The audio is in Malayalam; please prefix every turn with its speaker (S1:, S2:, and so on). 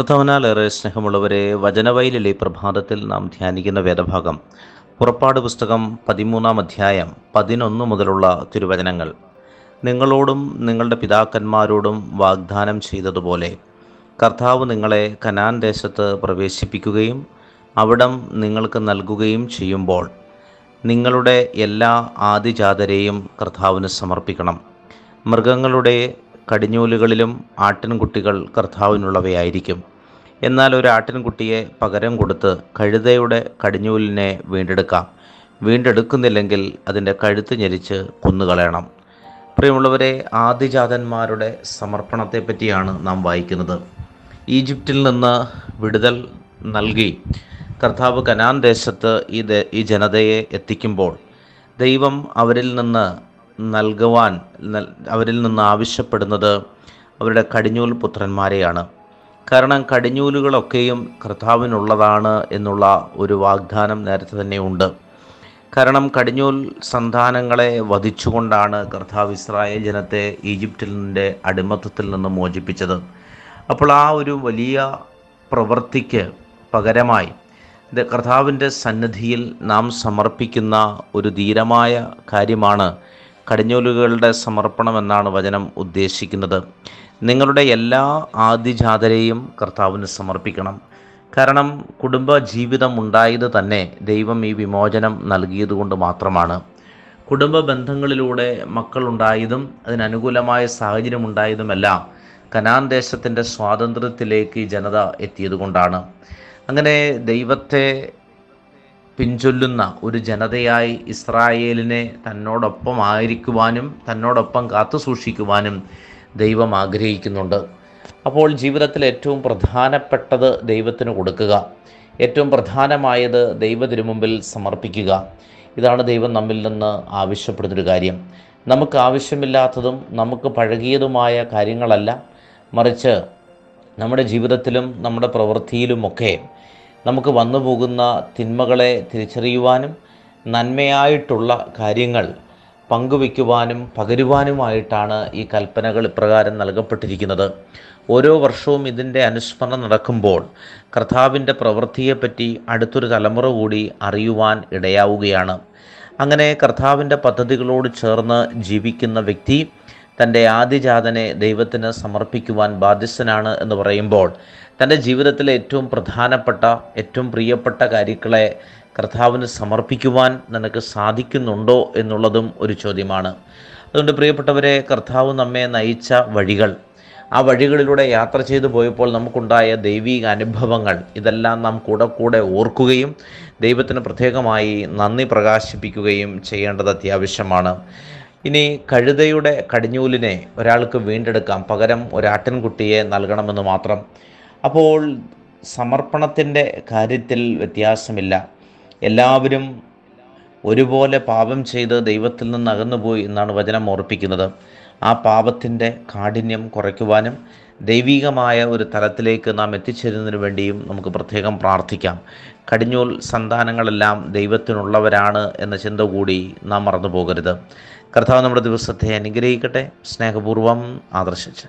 S1: ഏറെ സ്നേഹമുള്ളവരെ വചനവൈലിലെ പ്രഭാതത്തിൽ നാം ധ്യാനിക്കുന്ന വേദഭാഗം പുറപ്പാട് പുസ്തകം പതിമൂന്നാം അധ്യായം പതിനൊന്ന് മുതലുള്ള തിരുവചനങ്ങൾ നിങ്ങളോടും നിങ്ങളുടെ പിതാക്കന്മാരോടും വാഗ്ദാനം ചെയ്തതുപോലെ കർത്താവ് നിങ്ങളെ കനാൻ ദേശത്ത് പ്രവേശിപ്പിക്കുകയും അവിടം നിങ്ങൾക്ക് നൽകുകയും ചെയ്യുമ്പോൾ നിങ്ങളുടെ എല്ലാ ആദിജാതരെയും കർത്താവിന് സമർപ്പിക്കണം മൃഗങ്ങളുടെ കടിഞ്ഞൂലുകളിലും ആട്ടിൻകുട്ടികൾ കർത്താവിനുള്ളവയായിരിക്കും എന്നാൽ ഒരു ആട്ടിൻകുട്ടിയെ പകരം കൊടുത്ത് കഴുതയുടെ കടിഞ്ഞൂലിനെ വീണ്ടെടുക്കാം വീണ്ടെടുക്കുന്നില്ലെങ്കിൽ അതിൻ്റെ കഴുത്ത് ഞെരിച്ച് കൊന്നുകളയണം പ്രിയമുള്ളവരെ ആദിജാതന്മാരുടെ സമർപ്പണത്തെപ്പറ്റിയാണ് നാം വായിക്കുന്നത് ഈജിപ്തിൽ നിന്ന് വിടുതൽ നൽകി കർത്താവ് കനാൻ ദേശത്ത് ഈ ഈ ജനതയെ എത്തിക്കുമ്പോൾ ദൈവം അവരിൽ നിന്ന് നൽകുവാൻ അവരിൽ നിന്ന് ആവശ്യപ്പെടുന്നത് അവരുടെ കടിഞ്ഞൂൽ പുത്രന്മാരെയാണ് കാരണം കടിഞ്ഞൂലുകളൊക്കെയും കർത്താവിനുള്ളതാണ് എന്നുള്ള ഒരു വാഗ്ദാനം നേരത്തെ തന്നെ ഉണ്ട് കാരണം കടിഞ്ഞൂൽ സന്താനങ്ങളെ വധിച്ചുകൊണ്ടാണ് കർത്താവ് ഇസ്രായേൽ ജനത്തെ ഈജിപ്തിൻ്റെ അടിമത്തത്തിൽ നിന്ന് മോചിപ്പിച്ചത് അപ്പോൾ ആ ഒരു വലിയ പ്രവൃത്തിക്ക് പകരമായി കർത്താവിൻ്റെ സന്നിധിയിൽ നാം സമർപ്പിക്കുന്ന ഒരു ധീരമായ കാര്യമാണ് കടിഞ്ഞൂലുകളുടെ സമർപ്പണം എന്നാണ് വചനം ഉദ്ദേശിക്കുന്നത് നിങ്ങളുടെ എല്ലാ ആദിജാതരെയും കർത്താവിന് സമർപ്പിക്കണം കാരണം കുടുംബ ജീവിതം ഉണ്ടായത് തന്നെ ദൈവം ഈ വിമോചനം നൽകിയതുകൊണ്ട് മാത്രമാണ് കുടുംബ ബന്ധങ്ങളിലൂടെ മക്കളുണ്ടായതും അതിനനുകൂലമായ സാഹചര്യം ഉണ്ടായതുമെല്ലാം കനാൻ ദേശത്തിൻ്റെ സ്വാതന്ത്ര്യത്തിലേക്ക് ജനത എത്തിയതുകൊണ്ടാണ് അങ്ങനെ ദൈവത്തെ പിൻചൊല്ലുന്ന ഒരു ജനതയായി ഇസ്രായേലിനെ തന്നോടൊപ്പം ആയിരിക്കുവാനും തന്നോടൊപ്പം കാത്തു സൂക്ഷിക്കുവാനും ദൈവം ആഗ്രഹിക്കുന്നുണ്ട് അപ്പോൾ ജീവിതത്തിൽ ഏറ്റവും പ്രധാനപ്പെട്ടത് ദൈവത്തിന് കൊടുക്കുക ഏറ്റവും പ്രധാനമായത് മുമ്പിൽ സമർപ്പിക്കുക ഇതാണ് ദൈവം നമ്മിൽ നിന്ന് ആവശ്യപ്പെടുന്നൊരു കാര്യം നമുക്ക് ആവശ്യമില്ലാത്തതും നമുക്ക് പഴകിയതുമായ കാര്യങ്ങളല്ല മറിച്ച് നമ്മുടെ ജീവിതത്തിലും നമ്മുടെ പ്രവൃത്തിയിലുമൊക്കെ നമുക്ക് വന്നു പോകുന്ന തിന്മകളെ തിരിച്ചറിയുവാനും നന്മയായിട്ടുള്ള കാര്യങ്ങൾ പങ്കുവയ്ക്കുവാനും പകരുവാനുമായിട്ടാണ് ഈ കൽപ്പനകൾ ഇപ്രകാരം നൽകപ്പെട്ടിരിക്കുന്നത് ഓരോ വർഷവും ഇതിൻ്റെ അനുസ്മരണം നടക്കുമ്പോൾ കർത്താവിൻ്റെ പ്രവൃത്തിയെപ്പറ്റി അടുത്തൊരു തലമുറ കൂടി അറിയുവാൻ ഇടയാവുകയാണ് അങ്ങനെ കർത്താവിൻ്റെ പദ്ധതികളോട് ചേർന്ന് ജീവിക്കുന്ന വ്യക്തി തൻ്റെ ആദിജാതനെ ദൈവത്തിന് സമർപ്പിക്കുവാൻ ബാധ്യസ്ഥനാണ് എന്ന് പറയുമ്പോൾ തൻ്റെ ജീവിതത്തിലെ ഏറ്റവും പ്രധാനപ്പെട്ട ഏറ്റവും പ്രിയപ്പെട്ട കാര്യങ്ങളെ കർത്താവിന് സമർപ്പിക്കുവാൻ നിനക്ക് സാധിക്കുന്നുണ്ടോ എന്നുള്ളതും ഒരു ചോദ്യമാണ് അതുകൊണ്ട് പ്രിയപ്പെട്ടവരെ കർത്താവ് നമ്മെ നയിച്ച വഴികൾ ആ വഴികളിലൂടെ യാത്ര ചെയ്തു പോയപ്പോൾ നമുക്കുണ്ടായ ദൈവിക അനുഭവങ്ങൾ ഇതെല്ലാം നാം കൂടെ കൂടെ ഓർക്കുകയും ദൈവത്തിന് പ്രത്യേകമായി നന്ദി പ്രകാശിപ്പിക്കുകയും ചെയ്യേണ്ടത് അത്യാവശ്യമാണ് ഇനി കഴുതയുടെ കടിഞ്ഞൂലിനെ ഒരാൾക്ക് വീണ്ടെടുക്കാം പകരം ഒരാട്ടിൻകുട്ടിയെ നൽകണമെന്ന് മാത്രം അപ്പോൾ സമർപ്പണത്തിൻ്റെ കാര്യത്തിൽ വ്യത്യാസമില്ല എല്ലാവരും ഒരുപോലെ പാപം ചെയ്ത് ദൈവത്തിൽ നിന്ന് അകന്നുപോയി എന്നാണ് വചനം ഓർപ്പിക്കുന്നത് ആ പാപത്തിൻ്റെ കാഠിന്യം കുറയ്ക്കുവാനും ദൈവികമായ ഒരു തലത്തിലേക്ക് നാം എത്തിച്ചേരുന്നതിന് വേണ്ടിയും നമുക്ക് പ്രത്യേകം പ്രാർത്ഥിക്കാം കടിഞ്ഞൂൽ സന്താനങ്ങളെല്ലാം ദൈവത്തിനുള്ളവരാണ് എന്ന ചിന്ത കൂടി നാം മറന്നു പോകരുത് കർത്താവ് നമ്മുടെ ദിവസത്തെ അനുഗ്രഹിക്കട്ടെ സ്നേഹപൂർവ്വം ആദർശിച്ചു